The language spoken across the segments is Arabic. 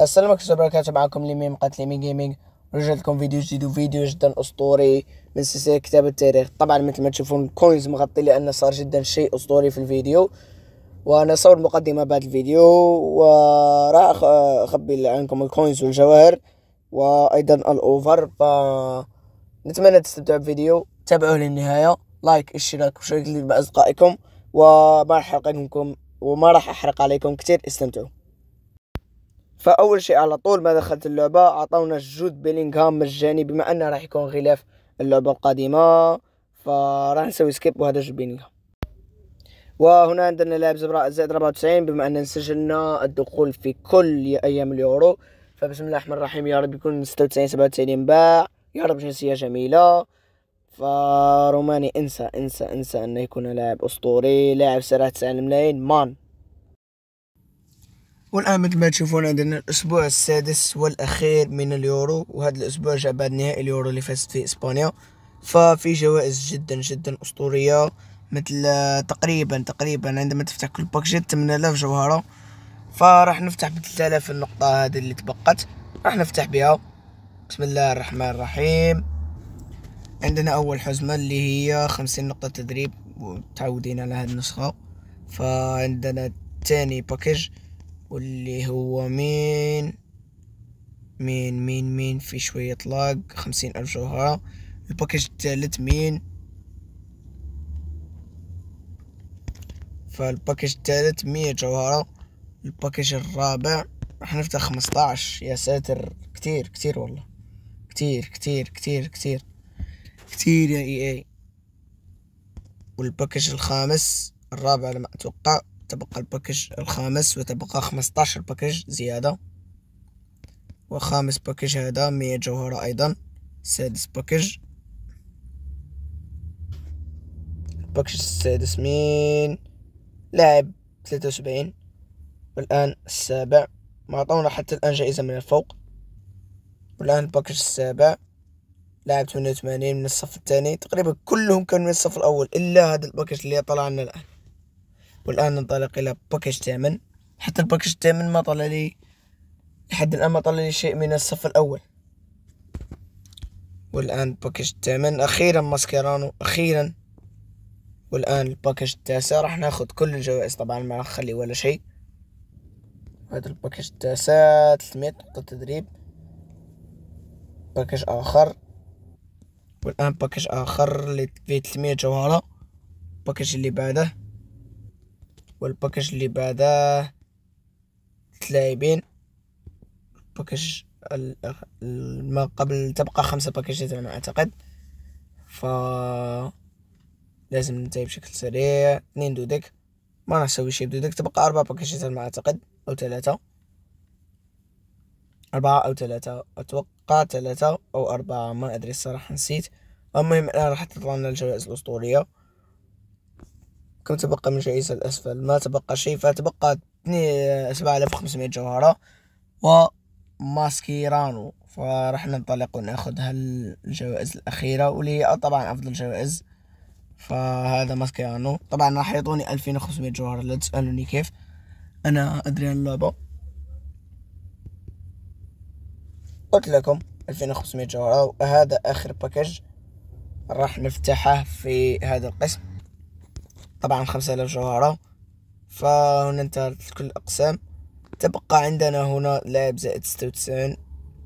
السلام عليكم ورحمة الله وبركاته معكم ليميم قتلي مي جيمنج رجعت لكم فيديو جديد وفيديو جدا اسطوري من سلسلة كتاب التاريخ طبعا مثل ما تشوفون كوينز مغطي لأن صار جدا شيء اسطوري في الفيديو وانا صور مقدمة بعد الفيديو وراح اخبي عنكم الكوينز والجواهر وايضا الاوفر ف نتمنى تستمتعوا بالفيديو تابعوه للنهاية لايك اشتراك وشاركوا مع اصدقائكم وما راح احرق عليكم وما راح احرق عليكم كتير استمتعوا فاول شيء على طول ما دخلت اللعبه عطاونا جود بيلينغهام مجاني بما انه راح يكون غلاف اللعبه القادمه فراح نسوي سكيب وهذا جود بيلينغهام وهنا عندنا لاعب زبراء زائد 94 بما اننا سجلنا الدخول في كل ايام اليورو فبسم الله الرحمن الرحيم يا رب يكون 96 97 ينباع يا رب جنسيه جميله فروماني انسى انسى انسى انه يكون لاعب اسطوري لاعب سرعه 9 ملايين مان والان مثل ما تشوفون عندنا الاسبوع السادس والاخير من اليورو وهذا الاسبوع جاء بعد نهائي اليورو اللي فازت فيه اسبانيا ففي جوائز جدا جدا اسطوريه مثل آه، تقريبا تقريبا عندما تفتح كل جيت 8000 جوهره فراح نفتح ب 3000 النقطه هذه اللي تبقت راح نفتح بها بسم الله الرحمن الرحيم عندنا اول حزمه اللي هي 50 نقطه تدريب متعودين على هذه النسخه فعندنا تاني باكج واللي هو مين مين مين مين في شوية لاج خمسين ألف جوهرة الباكج الثالث مين فالباكج الثالث مية جوهرة الباكج الرابع راح نفتح خمسطاعش يا ساتر كتير كتير والله كتير كتير كتير كتير كتير يا اي اي والباكج الخامس الرابع لما اتوقع تبقى الباكج الخامس وتبقى خمسطاشر باكج زيادة وخامس باكج هذا مية جوهرة أيضا سادس باكج الباكج السادس مين لاعب ثلاثة وسبعين والآن السابع ما عطونا حتى الآن جائزة من الفوق والآن الباكج السابع لاعب 88 من الصف الثاني تقريبا كلهم كانوا من الصف الأول إلا هذا الباكج اللي طلع لنا الآن والآن ننطلق إلى باكج ثامن حتى الباكج الثامن ما طلع لي لحد الآن ما طلع لي شيء من الصف الأول والآن باكج الثامن أخيرا ماسكيرانو أخيرا والآن الباكج التاسع راح ناخذ كل الجوائز طبعا ما راح نخلي ولا شيء هذا الباكج التاسع 300 نقطة تدريب باكج آخر والآن باكج آخر فيه 300 جوهرة الباكج اللي بعده والباكج اللي بعده لاعبين باكج ما قبل تبقى خمسة باكجات أنا أعتقد ف لازم ننتهي بشكل سريع اثنين دودك ما نسوي شي بدودك تبقى اربع باكجات أنا أعتقد أو ثلاثة أربعة أو ثلاثة أتوقع ثلاثة أو أربعة ما أدري الصراحة نسيت المهم الآن راح تطلعنا الجوائز الأسطورية كم تبقى من جائزة الأسفل ما تبقى شيء فتبقى 7500 جوهرة وماسكيرانو فراح ننطلق وناخذ هالجوائز الأخيرة واللي هي طبعا أفضل جوائز فهذا ماسكيرانو طبعا راح يعطوني 2500 جوهرة لا تسألوني كيف أنا أدري عن اللعبة قلت لكم 2500 جوهرة وهذا آخر باكج راح نفتحه في هذا القسم طبعا خمسة آلاف جوهرة انتهت كل الأقسام تبقى عندنا هنا لاعب زائد ستة وتسعين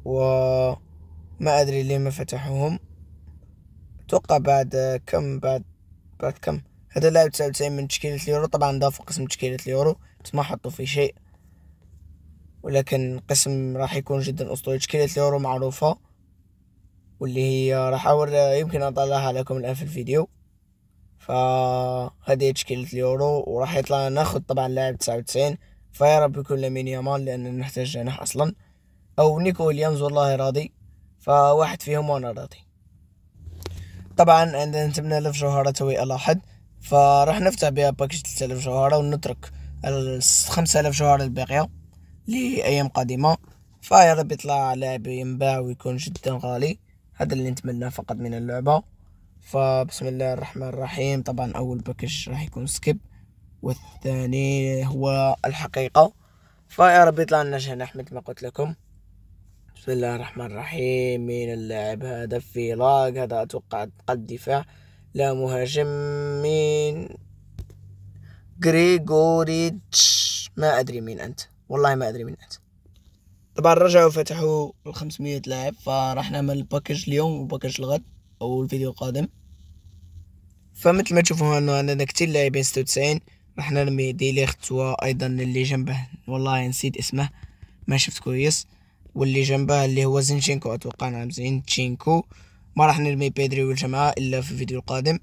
وما أدري ليه ما فتحوهم أتوقع بعد كم بعد بعد كم هذا لاعب تسعة وتسعين من تشكيلة اليورو طبعا ضافوا قسم تشكيلة اليورو بس ما حطوا فيه شيء ولكن قسم راح يكون جدا أسطوري تشكيلة اليورو معروفة واللي هي راح أور يمكن أطلعها لكم الآن في الفيديو فهذه تشكيلة اليورو وراح يطلع ناخد طبعا لاعب تسعة وتسعين فيا رب يكون لامين يامال لأن نحتاج جناح أصلا أو نيكو ويليامز والله راضي فواحد فيهم وأنا راضي طبعا عندنا 8000 جوهرة توي الأحد فراح نفتح بها باكج 3000 جوهرة ونترك الخمسة آلاف جوهرة الباقية لأيام قادمة فيا رب يطلع لاعب ينباع ويكون جدا غالي هذا اللي نتمناه فقط من اللعبة فبسم الله الرحمن الرحيم طبعا اول باكج راح يكون سكيب والثاني هو الحقيقة فيا رب يطلع لنا جناح مثل ما قلت لكم بسم الله الرحمن الرحيم مين اللاعب هذا في لاج هذا اتوقع قد دفاع لا مهاجم مين غريغوريتش ما ادري مين انت والله ما ادري مين انت طبعا رجعوا فتحوا ال 500 لاعب فراح نعمل باكج اليوم وباكج الغد او الفيديو القادم فمثل ما تشوفوا هنا عندنا كثير لاعبين ستة وتسعين راح نرمي ديليخت وايضا اللي جنبه والله نسيت اسمه ما شفت كويس واللي جنبه اللي هو زينشينكو اتوقع نعم زينشينكو ما راح نرمي بيدري والجماعة الا في الفيديو القادم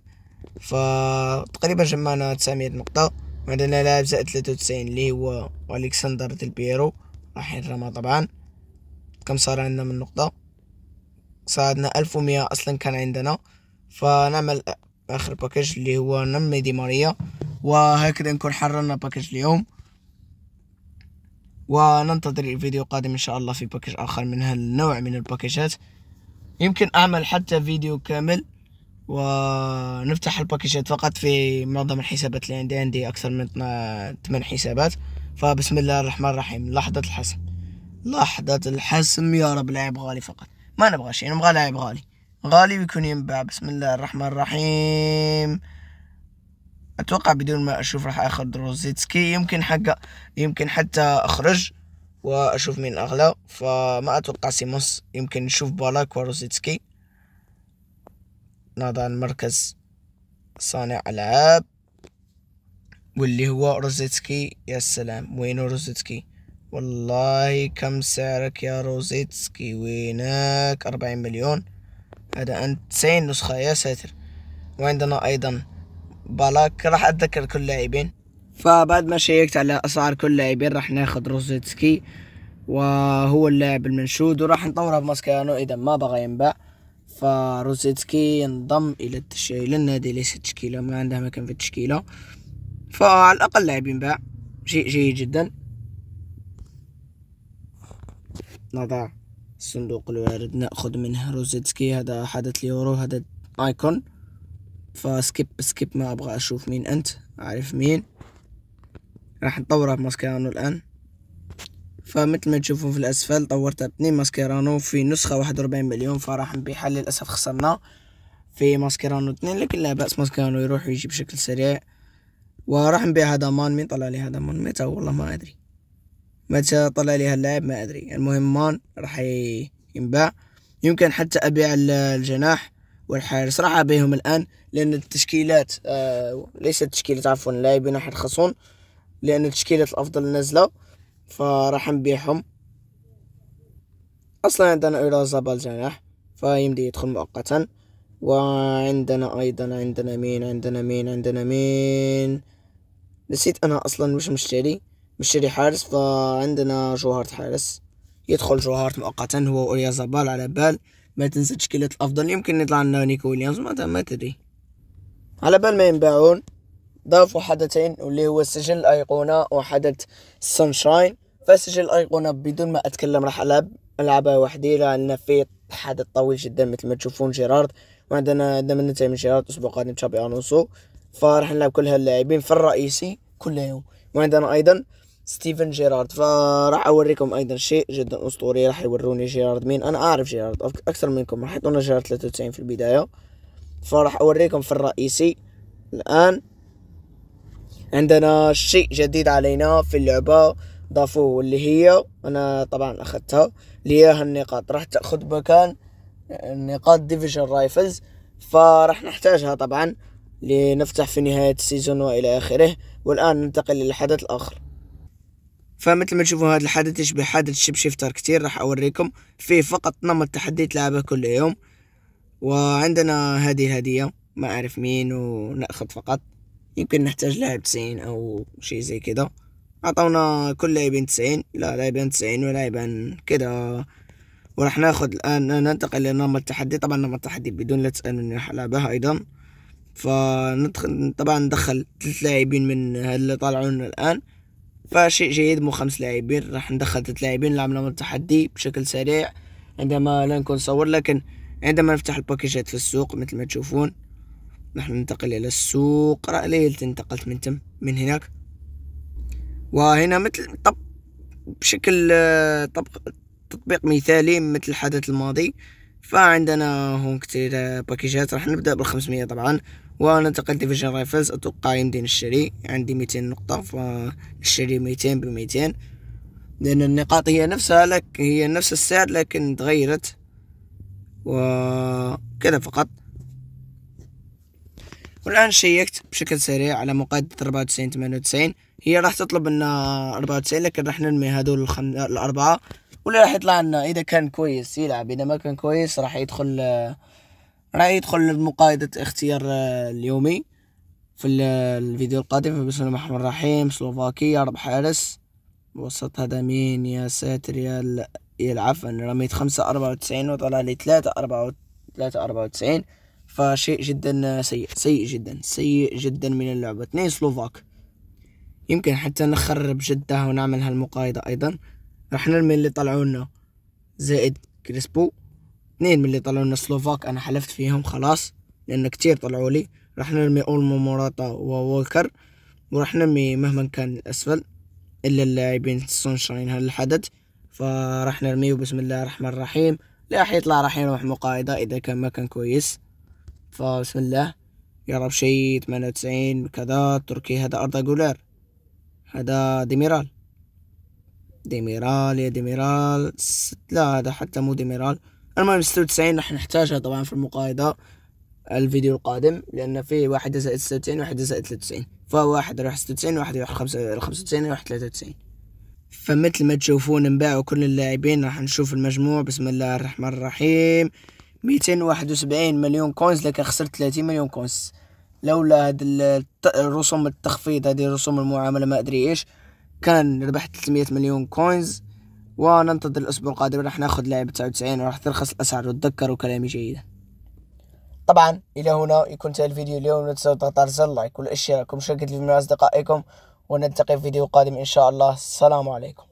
فتقريبا جمعنا 900 نقطة وعندنا لاعب زائد 93 اللي هو الكسندر ديل بيرو راح نرمى طبعا كم صار عندنا من نقطة صعدنا ألف ومية أصلا كان عندنا فنعمل آخر باكج اللي هو نمي دي ماريا وهكذا نكون حررنا باكج اليوم وننتظر الفيديو القادم إن شاء الله في باكج آخر من هالنوع من الباكجات يمكن أعمل حتى فيديو كامل ونفتح الباكجات فقط في معظم الحسابات اللي عندي عندي أكثر من 8 حسابات فبسم الله الرحمن الرحيم لحظة الحسم لحظة الحسم يا رب لعب غالي فقط ما نبغى شيء نبغى لاعب غالي غالي بيكون ينباع بسم الله الرحمن الرحيم اتوقع بدون ما اشوف راح اخذ روزيتسكي يمكن حق يمكن حتى اخرج واشوف مين اغلى فما اتوقع سيموس يمكن نشوف بالاك وروزيتسكي نضع المركز صانع العاب واللي هو روزيتسكي يا سلام وين روزيتسكي والله كم سعرك يا روزيتسكي وينك أربعين مليون هذا أنت تسعين نسخة يا ساتر وعندنا أيضا بالاك راح أتذكر كل لاعبين فبعد ما شيكت على أسعار كل لاعبين راح ناخذ روزيتسكي وهو اللاعب المنشود وراح نطوره بماسكانو إذا ما بغى ينباع فروزيتسكي انضم إلى التش... إلى النادي ليس تشكيلة ما عنده مكان في التشكيلة فعلى الأقل لاعب ينباع شيء جيد جدا نضع الصندوق الوارد نأخذ منه روزيتسكي هذا حدث اليورو هذا ايكون فسكيب سكيب ما ابغى اشوف مين انت اعرف مين راح نطوره بماسكيرانو الان فمثل ما تشوفون في الاسفل طورتها باتنين ماسكيرانو في نسخه واحد وربعين مليون فراح نبيعها للاسف خسرنا في ماسكيرانو اثنين لكن لا باس ماسكيرانو يروح ويجي بشكل سريع وراح نبيع هذا مان مين طلع لي هذا مان متى والله ما ادري متى طلع لي هاللاعب ما أدري المهم مان راح ينباع يمكن حتى أبيع الجناح والحارس راح أبيعهم الآن لأن التشكيلات آه ليست التشكيلات عفوا اللاعبين راح يرخصون لأن التشكيلات الأفضل نازلة فراح نبيعهم أصلا عندنا ايرازا جناح فيمدي يدخل مؤقتا وعندنا أيضا عندنا مين عندنا مين عندنا مين نسيت أنا أصلا مش مشتري مشتري حارس فعندنا جو هارت حارس يدخل جو هارت مؤقتا هو وأوليا زبال على بال ما تنسى تشكيلة الأفضل يمكن يطلع لنا نيكو ويليامز ما تدري على بال ما ينباعون ضافوا حدثين واللي هو سجل الأيقونة وحدث سانشاين فسجل الأيقونة بدون ما أتكلم راح ألعب ألعبها وحدي لأن فيه حدث طويل جدا مثل ما تشوفون جيرارد وعندنا عندنا نتائج من جيرارد الأسبوع القادم تشابي ألونسو فراح نلعب كل هاللاعبين في الرئيسي كل يوم وعندنا أيضا ستيفن جيرارد فراح اوريكم ايضا شيء جدا اسطوري راح يوروني جيرارد مين انا اعرف جيرارد اكثر منكم راح يعطونا جيرارد 93 في البدايه فراح اوريكم في الرئيسي الان عندنا شيء جديد علينا في اللعبه ضافوه اللي هي انا طبعا اخذتها اللي هي النقاط راح تاخذ مكان نقاط ديفيجن رايفلز فراح نحتاجها طبعا لنفتح في نهايه السيزون والى اخره والان ننتقل للحدث الاخر فمثل ما تشوفوا هذا الحدث يشبه حادث شيب شيفتر كتير راح اوريكم فيه فقط نمط تحدي تلعبه كل يوم وعندنا هذه الهدية ما اعرف مين وناخذ فقط يمكن نحتاج لاعب تسعين او شي زي كده عطونا كل لاعبين تسعين لا لاعبين تسعين ولاعبين كده وراح ناخذ الان ننتقل لنمط التحدي طبعا نمط التحدي بدون لا تسالوني راح العبها ايضا فندخل طبعا ندخل ثلاث لاعبين من اللي طالعون الان فشيء جيد مو خمس لاعبين راح ندخل ثلاث لاعبين نلعب لهم التحدي بشكل سريع عندما لا نكون صور لكن عندما نفتح الباكيجات في السوق مثل ما تشوفون نحن ننتقل إلى السوق راه ليلة انتقلت من تم من هناك وهنا مثل طب بشكل آه، طبق تطبيق مثالي مثل الحدث الماضي فعندنا هون كتير آه، باكيجات راح نبدأ بالخمسمية طبعا وننتقل ديفيجن رايفلز اتوقع يمدي نشري عندي ميتين نقطة فنشري ميتين بميتين لأن النقاط هي نفسها لك هي نفس السعر لكن تغيرت وكذا فقط والآن شيكت بشكل سريع على مقاد اربعة وتسعين ثمانية وتسعين هي راح تطلب لنا أربعة وتسعين لكن راح ننمي هذول الخم... الأربعة ولا راح يطلع لنا إذا كان كويس يلعب إذا ما كان كويس راح يدخل راح يدخل مقايضة اختيار آه، اليومي في آه، الفيديو القادم فبسم الله الرحمن الرحيم سلوفاكيا رب حارس الوسط هذا مين يا ساتر يا يلعب انا رميت خمسة أربعة وتسعين وطلع لي ثلاثة أربعة ثلاثة أربعة وتسعين فشيء جدا آه، سيء سيء جدا سيء جدا من اللعبة اثنين سلوفاك يمكن حتى نخرب جدة ونعمل هالمقايضة أيضا راح نرمي اللي طلعونا زائد كريسبو اثنين من اللي طلعوا لنا سلوفاك انا حلفت فيهم خلاص لان كتير طلعوا لي راح نرمي اولمو موراتا ووولكر وراح نرمي مهما كان الاسفل الا اللاعبين سونشاين هالحدد فراح نرميه بسم الله الرحمن الرحيم لا حيطلع يطلع راح يروح مقايضة اذا كان ما كان كويس فبسم الله يا رب شيء 98 كذا تركي هذا ارض جولير هذا ديميرال ديميرال يا ديميرال لا هذا حتى مو ديميرال المهم 96 راح نحتاجها طبعا في المقايضة الفيديو القادم لأن في واحد زائد 96 واحد زائد 93 فواحد راح 96 واحد يروح 95 واحد 93 فمثل ما تشوفون نباعوا كل اللاعبين راح نشوف المجموع بسم الله الرحمن الرحيم 271 مليون كونز لكن خسرت 30 مليون كونز لولا هاد الرسوم التخفيض هذه رسوم المعامله ما ادري ايش كان ربحت 300 مليون كوينز وننتظر الاسبوع القادم راح ناخذ لعبه 99 وراح ترخص الاسعار وتذكروا كلامي جيدا طبعا الى هنا يكون انتهى الفيديو اليوم لا تنسوا تضغط على زر اللايك والاشتراك ومشاركة الفيديو مع اصدقائكم ونلتقي في فيديو قادم ان شاء الله السلام عليكم